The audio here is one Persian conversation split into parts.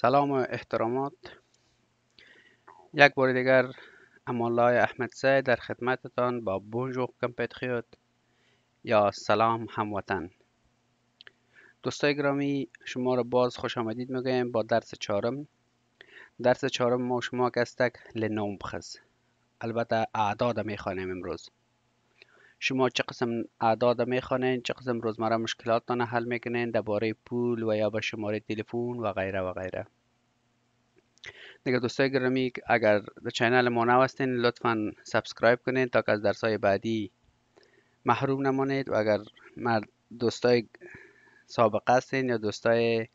سلام و احترامات یک بار دیگر امالای احمد زی در خدمتتان با بونجو کمپیتخیوت یا سلام هموطن دوستای گرامی شما را باز خوش آمدید میگویم با درس چهارم درس چهارم ما شما کستک لنوم بخز البته اعداد میخوانیم امروز شما چه قسم اعداد میخوانین چه قسم روزمره مشکلاتتان حل میکنین درباره پول و یا به شماره تلفن و غیره و غیره دیگه دوستای گرامی اگر در چینل ما نو هستین لطفا سابسکرایب کنین تا که از درس های بعدی محروم نمانید و اگر دوستای سابقه هستین یا دوستای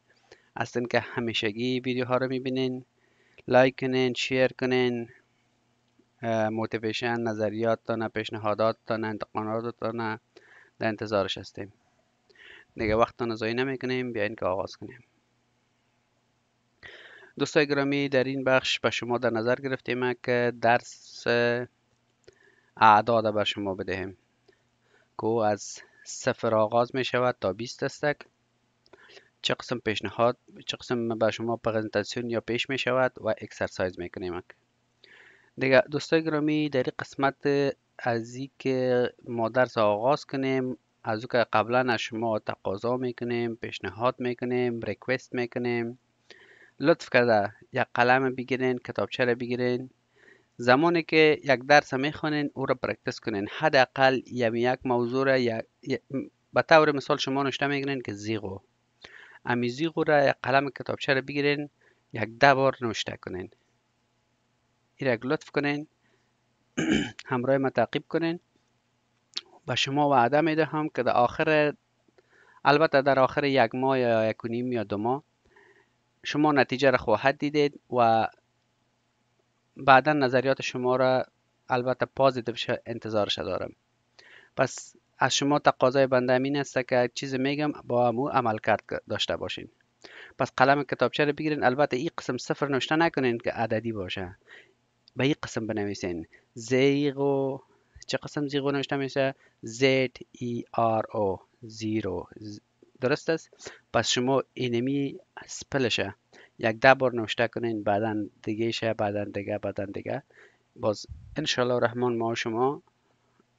هستین که همیشگی ویدیو ها رو میبینین لایک کنین شیر کنین موتیویشن نظریات تانه پیشنهادات تانه انتقانات تانه در انتظارش هستیم دیگه وقت تا زایی نمی کنیم بیاین که آغاز کنیم دوستای گرامی در این بخش به شما در نظر گرفتیم که درس اعداد بر شما بدهیم که از صفر آغاز می شود تا 20 دستک چه قسم پیشنهاد چه قسم به شما پرزنتاسیون یا پیش می شود و اکسرسایز میکنیم دیگه دوستای گرامی در این قسمت از ای که ما درس آغاز کنیم از او که قبلا از شما تقاضا میکنیم پیشنهاد میکنیم ریکوست میکنیم لطف کرده یک قلم بگیرین کتابچه را بگیرین زمانی که یک درس میخونین او را پرکتس کنین حداقل یعنی یک موضوع را به طور مثال شما نوشته میکنین که زیغو امی زیغو را یک قلم کتابچه را بگیرین یک ده بار نوشته کنین یک لطف کنین همراه ما تعقیب کنین به شما وعده میدهم که در آخر البته در آخر یک ماه یا یک و نیم یا دو ماه شما نتیجه را خواهد دیدید و بعدا نظریات شما را البته پازیتیو انتظارش دارم پس از شما تقاضای بنده این است که چیزی میگم با امو عمل کرد داشته باشین پس قلم کتابچه رو بگیرین البته این قسم صفر نوشته نکنین که عددی باشه به این قسم بنویسین زیغو چه قسم زیغو نوشته میشه Z E R O زیرو درست است پس شما اینمی سپلشه یک ده بار نوشته کنین بعدا دیگه شه بعدا دیگه بعدا دیگه باز انشالله رحمان ما شما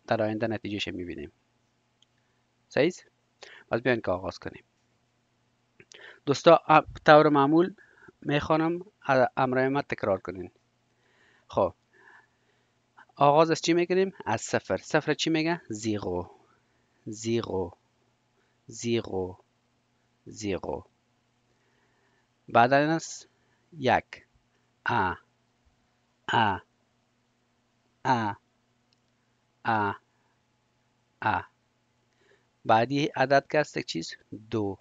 در آینده شه میبینیم صحیح باز بیان که آغاز کنیم دوستا طور معمول میخوانم امرای ما تکرار کنین خب آغاز از چی میکنیم؟ از صفر صفر چی میگه؟ زیغو زیغو زیغو زیغو بعد این است یک آ آ آ ا ا بعدی عدد که است چیز دو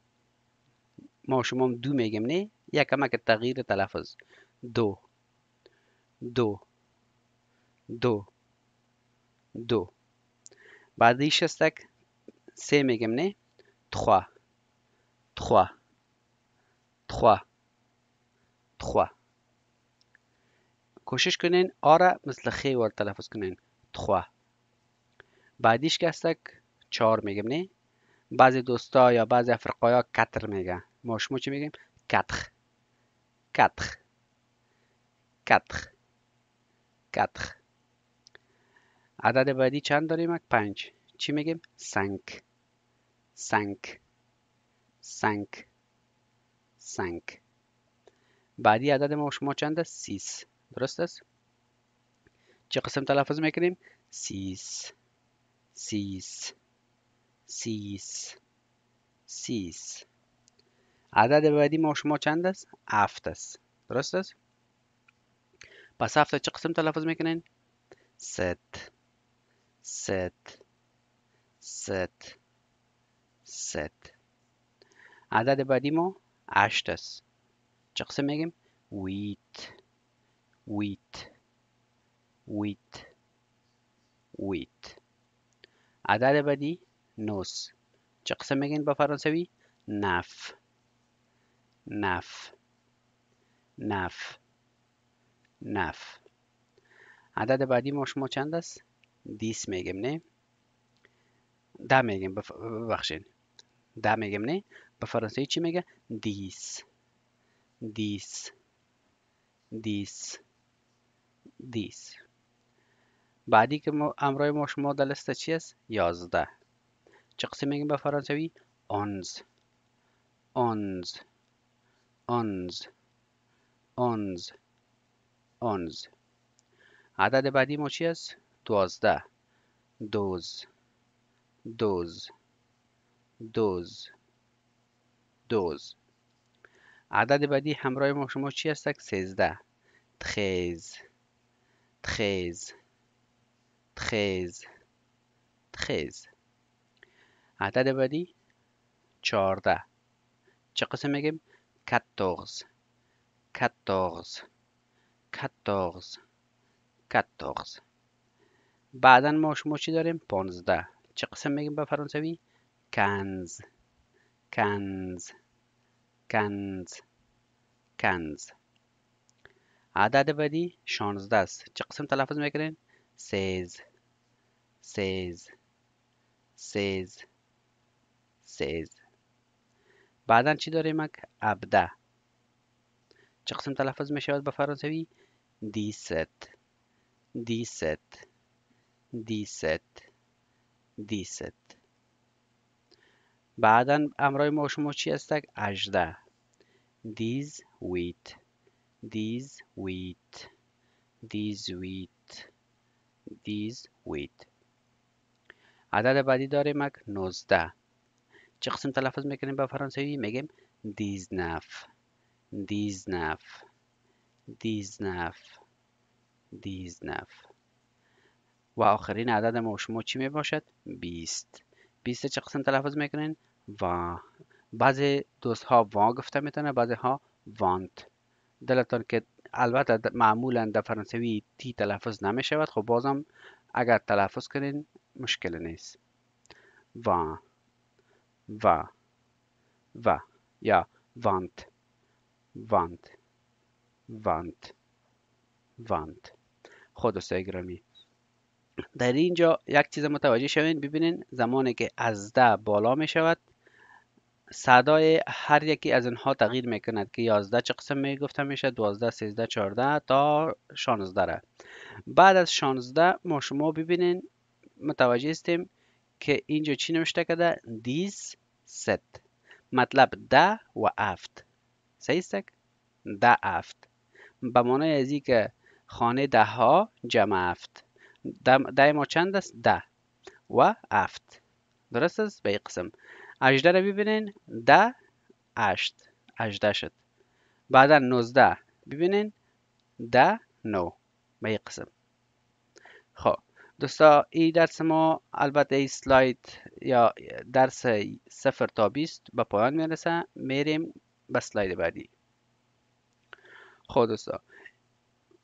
ما شما دو میگیم نه یک کمک تغییر تلفظ دو دو دو دو بعدی هستک سه میگم نه تخوا تخوا تخوا تخوا کوشش کنین آره مثل خی ور تلفظ کنین تخوا بعدیش که هستک چهار میگم نه بعضی دوستا یا بعضی افریقایا کتر میگن ما شما چی میگیم کتخ کتخ کتخ 4 عدد بعدی چند داریم؟ پنج. چی میگیم؟ سنگ 5 5 5 بعدی عدد ما شما چند است؟ سیس. درست است؟ چه قسم تلفظ میکنیم؟ سیس. سیس. سیس. سیس. عدد بعدی ما شما چند است؟ هفت است. درست است؟ پس هفته چه قسم تلفظ میکنین؟ ست ست ست ست عدد بعدی ما هشت است چه قسم میگیم؟ ویت ویت ویت ویت عدد بعدی نوس چه قسم میگین به فرانسوی؟ نف نف نف نف عدد بعدی ما شما چند است؟ دیس میگیم نه ده میگیم ببخشید ده میگیم نه به فرانسوی چی میگه؟ دیس دیس دیس دیس بعدی که امرای ما شما در لسته چی است؟ یازده چه قسم میگیم به فرانسوی؟ آنز آنز آنز آنز 11 عدد بعدی ما چی است؟ دوازده دوز دوز دوز دوز عدد بعدی همراه ما شما چی هستک؟ سیزده تخیز تخیز تخیز تخیز عدد بعدی چارده چه قسم میگیم؟ کتوغز کتوغز 14 14 بعدا ما شما چی داریم 15 چه قسم میگیم به فرانسوی کنز کنز کنز کنز عدد بعدی 16 است چه قسم تلفظ میکنین سیز سیز سیز سیز بعدا چی داریم ابده چه قسم تلفظ میشود به فرانسوی دیست دیست دیست دیست بعدا امرای ما شما چی هستک اجده دیز ویت دیز ویت دیز ویت دیز ویت عدد بعدی داریم اک نوزده چه قسم تلفظ میکنیم به فرانسوی میگیم دیزنف دیزنف دیزنف دیزنف و آخرین عدد ما شما چی می باشد؟ بیست بیست چه قسم تلفظ میکنین؟ و بعضی دوست ها وا گفته میتونه بعضی ها وانت دلتان که البته معمولا در فرانسوی تی تلفظ نمی شود خب بازم اگر تلفظ کنین مشکل نیست و و و یا وانت وانت وانت وانت خود دوستای گرامی در اینجا یک چیز متوجه شوین ببینین زمانی که از ده بالا می شود صدای هر یکی از اینها تغییر می کند که 11 چه قسم می گفته میشه 12 13 14 تا 16 را بعد از 16 ما شما ببینین متوجه هستیم که اینجا چی نوشته کرده دیز ست مطلب ده و افت صحیح است ده افت به معنای ازی که خانه ده ها جمع هفت ده, ما چند است؟ ده و هفت درست است؟ به قسم اجده رو ببینین ده هشت اجده شد بعدا نوزده ببینین ده نو به قسم خب دوستا این درس ما البته این سلاید یا درس صفر تا 20 به پایان میرسه میریم به سلاید بعدی خودسا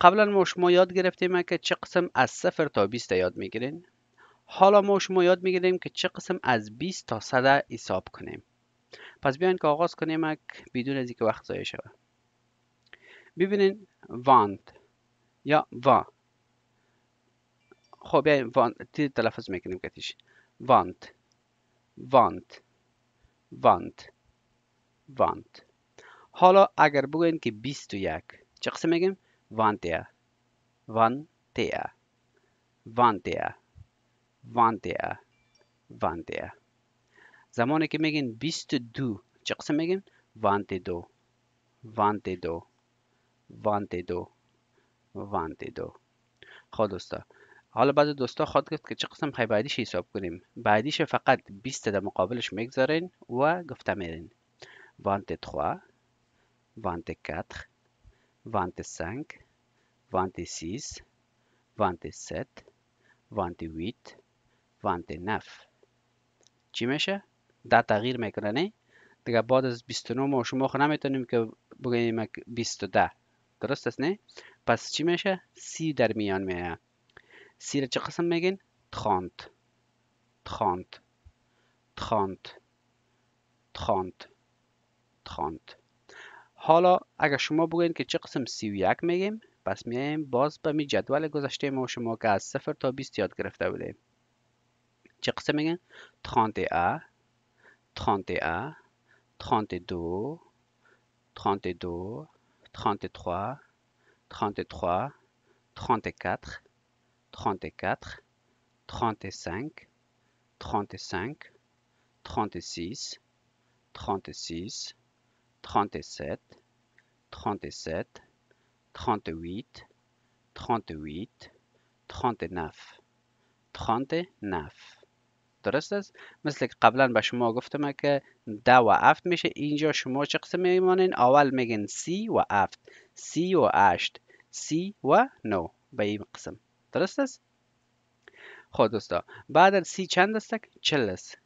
قبلا ما شما یاد گرفتیم که چه قسم از صفر تا 20 یاد میگیرین حالا ما شما یاد میگیریم که چه قسم از 20 تا 100 حساب کنیم پس بیاین که آغاز کنیم بدون از اینکه وقت ضایع شود ببینین واند یا وا خب بیاین واند تلفظ میکنیم کتیش وانت. حالا اگر بگوین که 21 چه قسم میگیم؟ وانتیا وانتیا وانتیا وانتیا وانتیا زمانی که میگین 22 چه قسم میگیم؟ وانتی دو وانتی دو وانتی دو وانتی دو خود دوستا حالا بعض دوستا خود گفت که چه قسم خیلی بعدیش حساب کنیم بعدیش فقط 20 در مقابلش میگذارین و گفته میرین وانتی 3 24, 25, 26, 27, 28, 29. چی میشه؟ ده تغییر میکنه دیگه بعد از 29 ما شما خو نمیتونیم که بگیم 22. درست است نه؟ پس چی میشه؟ سی در میان میه. سی چه قسم میگین؟ تخانت. تخانت. تخانت. تخانت. تخانت. حالا اگر شما بگوین که چه قسم 31 میگیم پس میایم باز به می جدول گذشته ما شما که از 0 تا 20 یاد گرفته بودیم چه قسم میگن 31 31 32 32 33 33 34 34 35 35 36 36 37, 37, 38, 38, 39 39 درست است مثل که قبلا به شما گفتم که ده و افت میشه اینجا شما چه قسم میمانین اول میگن سی و افت سی و اشت سی و نو به این قسم درست است خود خب دوستا بعد از سی چند است چل است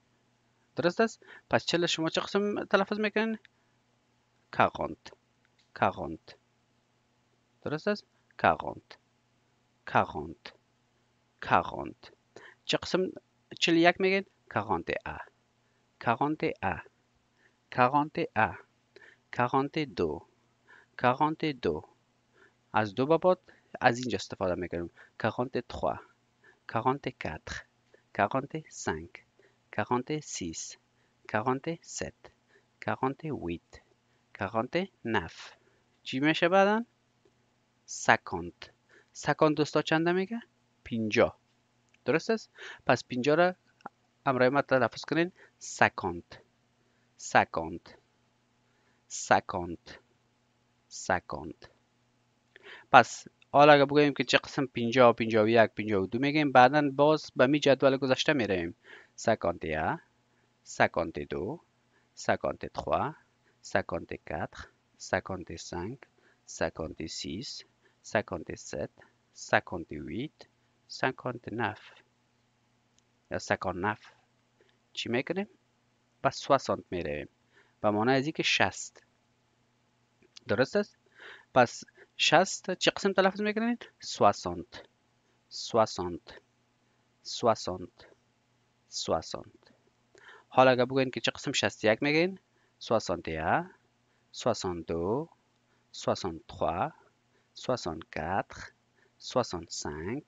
درست است پس چل شما چه قسم تلفظ میکنین quarante, quarante. درست است؟ کارونت کارونت کارونت چه قسم چل یک میگین؟ ا ا ا دو دو از دو بابات از اینجا استفاده میکنیم کرانت تخوا کارونت کتر کارونت سنگ کرانت سیس کرانت ست کرانت ویت فقانت نف چی میشه بعدن؟ سکانت سکانت دوستا چنده میگه؟ پینجا درست است؟ پس پینجا را امرای ما تلفظ کنین سکانت سکانت سکانت سکانت پس حالا اگر بگوییم که چه قسم پینجا پینجا و یک پینجا و دو میگیم بعدا باز به می جدول گذشته میرهیم سکانت یا سکانت دو سکانت تخواه 54, 55, 56, 57, 58, 59 یا 59 چی میکنیم؟ با 60 میرویم و معنی از که 60 درست است؟ پس 60 چه قسم تلفظ میکنید؟ 60 60 60 60 حالا اگر بگوین که چه قسم 61 میگین؟ 61, 62, 63, 64, 65,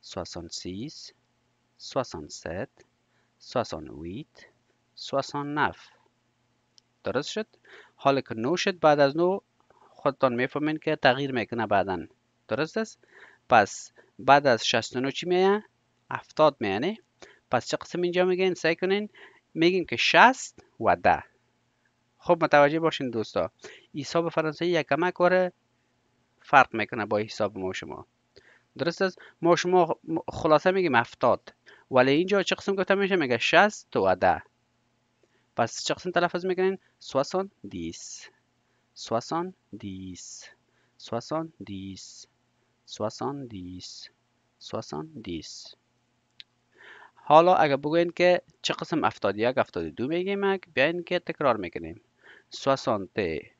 66, 67, 68, 69 درست شد حالا که نو شد بعد از نو خودتان میفهمین که تغییر میکنه بعدا درست است پس بعد از 69 چی میه 70 میانه پس چه قسم اینجا میگین سعی کنین میگیم که 60 و 10 خوب متوجه باشین دوستا حساب یک کمک کاره فرق میکنه با حساب ما شما درست است ما شما خلاصه میگیم هفتاد ولی اینجا چه قسم گفته میشه میگه 60 و ده پس چه قسم تلفظ میکنین 70 سوسان دیس سوسان دیس سوسان دیس حالا اگر بگوین که چه قسم افتادی یک افتادی دو میگیم بیاین که تکرار میکنیم soixante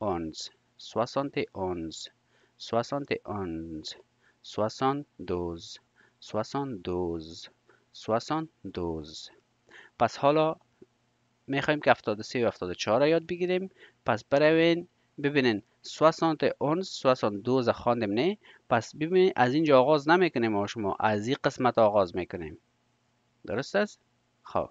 onze soixante onze soixante onze soixante douze soixante douze soixante douze پس حالا میخوایم که 73 و 74 را یاد بگیریم پس بروین ببینین 71 62 خواندیم نه پس ببینید از اینجا آغاز نمیکنیم ما شما از این قسمت آغاز میکنیم درست است خب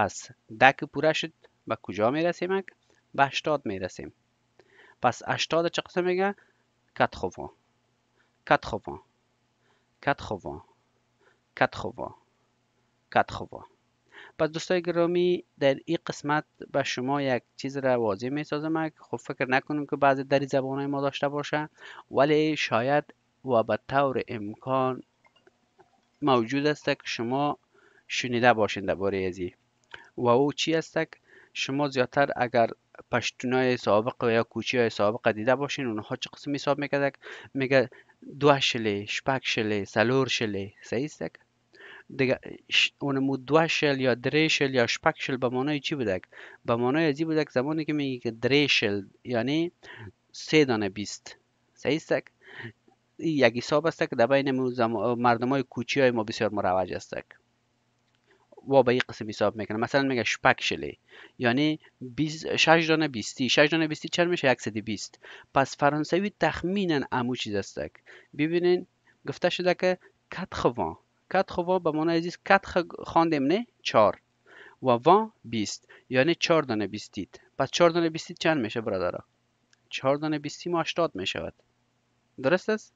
پس دک پوره شد به کجا میرسیم به می میرسیم پس اشتاد چه قسم میگه 80 80 80 پس دوستای گرامی در این قسمت به شما یک چیز را واضح می سازم خب فکر نکنم که بعضی در زبان ما داشته باشه ولی شاید و به طور امکان موجود است که شما شنیده باشین درباره ازی و او چی هستک شما زیادتر اگر های سابق یا کوچی های سابق دیده باشین اونها چه قسم حساب میکردک میگه دو شلی شپک شله سلور شلی صحیح استک دیگه اونمو دو شل یا دری شل یا شپک شل به معنای چی بودک به معنای ازی بودک زمانی که میگی که شل یعنی سه دانه بیست صحیح استک یک حساب است که در بین مردم های کوچی های ما بسیار مروج است با این قسم حساب میکنه مثلا میگه شپک شلی یعنی 6 دانه 20 6 دانه 20 چند میشه 120 پس فرانسوی تخمینا امو چیز استک ببینین گفته شده که کت خوان کت خوان به معنی عزیز کت خواندیم نه 4 و وان 20 یعنی 4 دانه 20 پس 4 دانه 20 چند میشه برادرها 4 دانه 20 ما 80 میشود درست است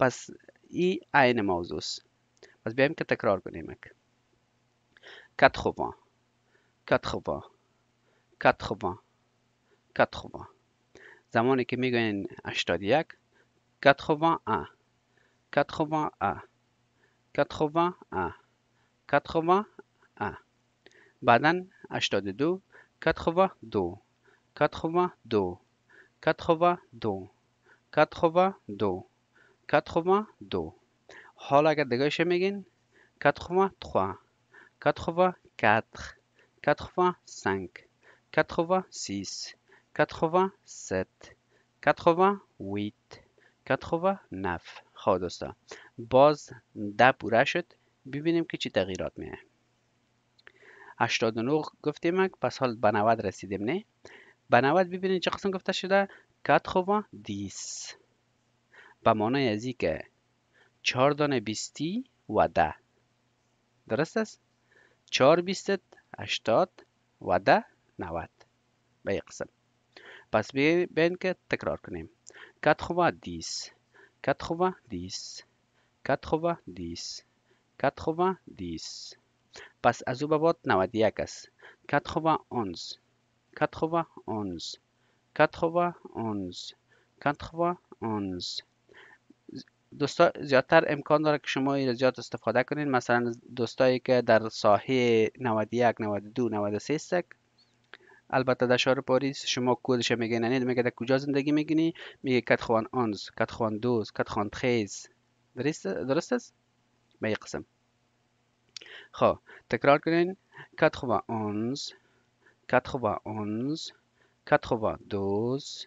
پس ای عین موضوع است پس بیایم که تکرار کنیم 80, 80, 80, 80. quatre-vingts, quatre زمانی که میگوین 81 81 81 81 81 بعدا 82 82 82 82 82 82 حالا اگر میگین 83 84, 85, 86, 87, 88, 89. خواه دوستا. دوستان باز ده پوره شد ببینیم که چی تغییرات میه 89 گفتیم پس حال به 90 رسیدیم نه به 90 ببینید چه قسم گفته شده 90 به معنای از که 4 دانه 20 و 10 درست است چهار بیستت هشتاد و ده نوت به یک قسم پس بین که تکرار کنیم خوبه دیس خوبه دیس خوبه دیس خوبه دیس پس از او بباد بعد 91 است خوبه اونز خوبه اونز خوبه اونز خوبه اونز دوستا زیادتر امکان داره که شما این زیاد استفاده کنین مثلا دوستایی که در ساحه 91 92 93 سک البته در شهر پاریس شما کودش میگین نه یعنی میگه در کجا زندگی میگینی میگه کت خوان آنز کت خوان دوز کت خوان تخیز درست درست است به قسم خب تکرار کنین کت خوان آنز کت خوان آنز کت خوان دوز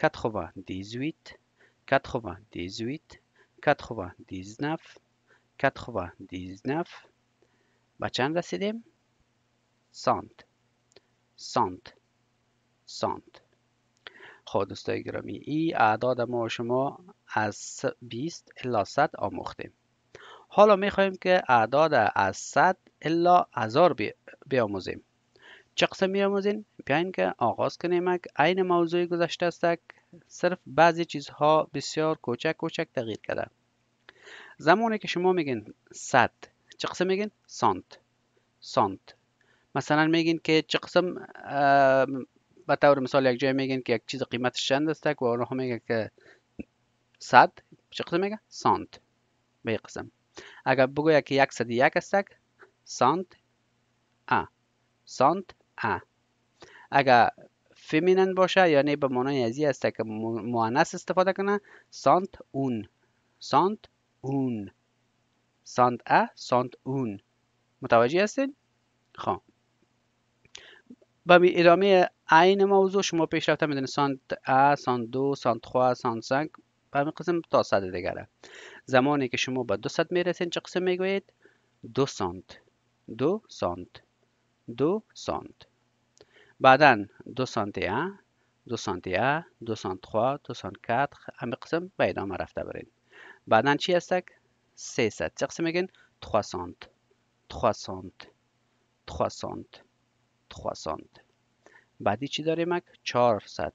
98 98 99 99 با چند رسیدیم؟ سانت سانت سانت خب دوستای گرامی ای اعداد ما شما از 20 الا 100 آموختیم حالا خواهیم که اعداد از 100 الا 1000 بیاموزیم چه قسم میآموزیم بیاین که آغاز کنیم عین موضوع گذشته است صرف بعضی چیزها بسیار کوچک کوچک تغییر کرده زمانی که شما میگین صد چه قسم میگین سانت سانت مثلا میگین که چه قسم به طور مثال یک جای میگین که یک چیز قیمتش چند است و آنها میگه که صد چه قسم میگه سانت به قسم اگر بگوید که یک صد یک است سانت آ سانت اگر فیمینن باشه یعنی به معنای ازی است که مؤنث استفاده کنه سانت اون سانت اون سانت ا سانت اون متوجه هستین خب به ادامه عین موضوع شما پیش رفته میدونید سانت ا سانت دو سانت خوا سانت سنگ به همین قسم تا صد دیگره زمانی که شما به دو صد میرسین چه قسم میگوید؟ دو سانت دو سانت دو سانت بعدا 201 201 203 204 همه قسم به ادامه رفته برین بعدا چی هستک 300 چه قسم میگین 300 300 300 300 بعدی چی داریم 400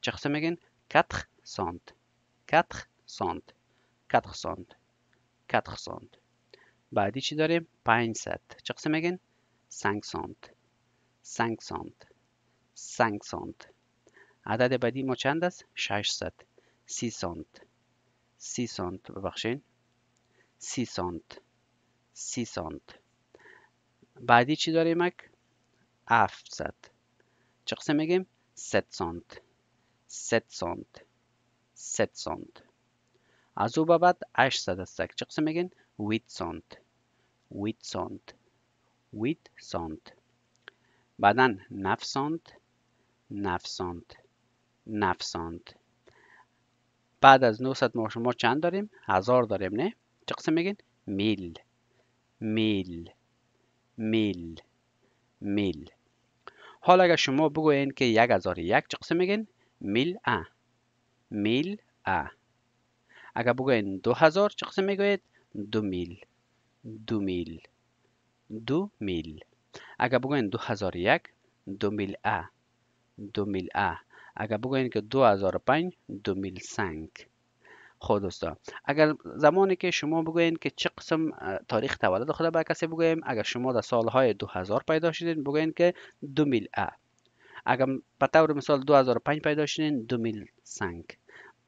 چه قسم میگین 400 400 400 400 بعدی چی داریم 500 چه قسم میگین 500 5 5 سانت عدد بعدی ما چند است 600 30 سانت 30 سانت ببخشید 30 سانت 30 سانت بعدی چی داریم اک 700 چه قسم میگیم 7 سانت 7 سانت 7 سانت از او به بعد 800 است چه قسم میگین 8 سانت 8 سانت 8 سانت بعدا نفساند نفساند نفساند بعد از 900 ما شما چند داریم؟ هزار داریم نه؟ چه قسم میگین؟ میل میل میل میل حالا اگر شما بگوین که یک هزار یک چه قسم میگین؟ میل ا میل ا اگر بگوین دو هزار چه قسم میگوید؟ دو میل دو میل دو میل اگر بگوین 2001 2000 2000 اگر بگوین که 2005 2005 خود دوستان اگر زمانی که شما بگوین که چه قسم تاریخ تولد خود به کسی بگویم اگر شما در سالهای 2000 پیدا شدین بگوین که 2000 اگر به طور مثال 2005 پیدا شدین 2005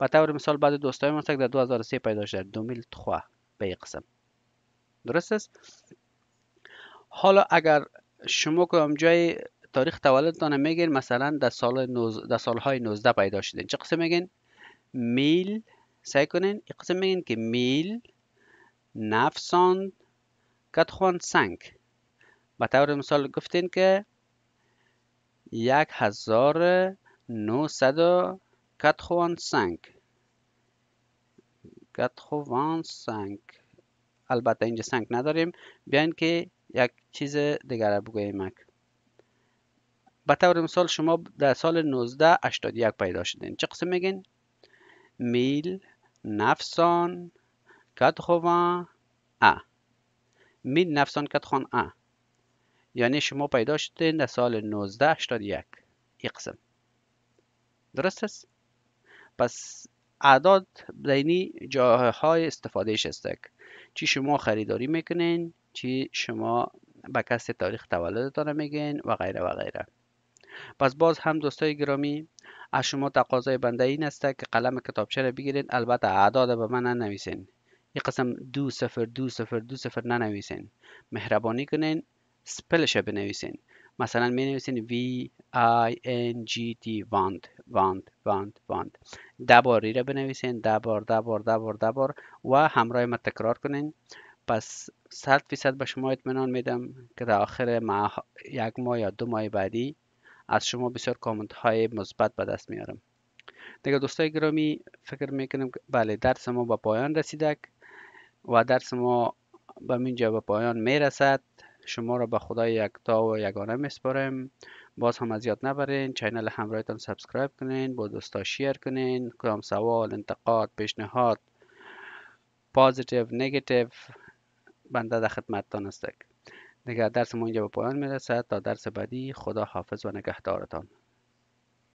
به طور مثال بعد دوستای ما در 2003 پیدا شدن 2003 به قسم درست است حالا اگر شما که جای تاریخ تولدتان میگین مثلا در سال نوز... در سالهای 19 پیدا شدین چه قسم میگین میل سعی کنین این قسم میگین که میل نفساند کتخوان سنگ به طور مثال گفتین که یک هزار کت کتخوان سنگ کتخوان سنگ البته اینجا سنگ نداریم بیاین که یک چیز دیگر را بگوییم به طور مثال شما در سال 1981 پیدا شدین چه قسم میگین میل نفسان کتخوان ا میل نفسان کتخوان ا یعنی شما پیدا شدین در سال 1981 یک. قسم درست است پس اعداد بینی جاهای استفاده است چی شما خریداری میکنین چی شما به کس تاریخ تولدتان میگین و غیره و غیره پس باز هم دوستای گرامی از شما تقاضای بنده این است که قلم کتابچه را بگیرین البته اعداد به من ننویسین یه قسم دو سفر دو سفر دو سفر ننویسین مهربانی کنین سپلش بنویسین مثلا می نویسین V I N G T want want want want ده را بنویسین ده بار ده بار و همراه ما تکرار کنین پس صد فیصد به شما اطمینان میدم که در آخر ماه یک ماه یا دو ماه بعدی از شما بسیار کامنت های مثبت به دست میارم دیگه دوستای گرامی فکر میکنم بله درس ما به پایان رسیدک و درس ما به اینجا به پایان میرسد شما را به خدای یکتا و یگانه میسپارم باز هم از یاد نبرین چینل همراهتان سابسکرایب کنین با دوستا شیر کنین کدام سوال انتقاد پیشنهاد پازیتیو نگاتیو بنده در خدمتتان هستک دیگر درس ما اینجا به پایان میرسد تا درس بعدی خدا حافظ و نگهدارتان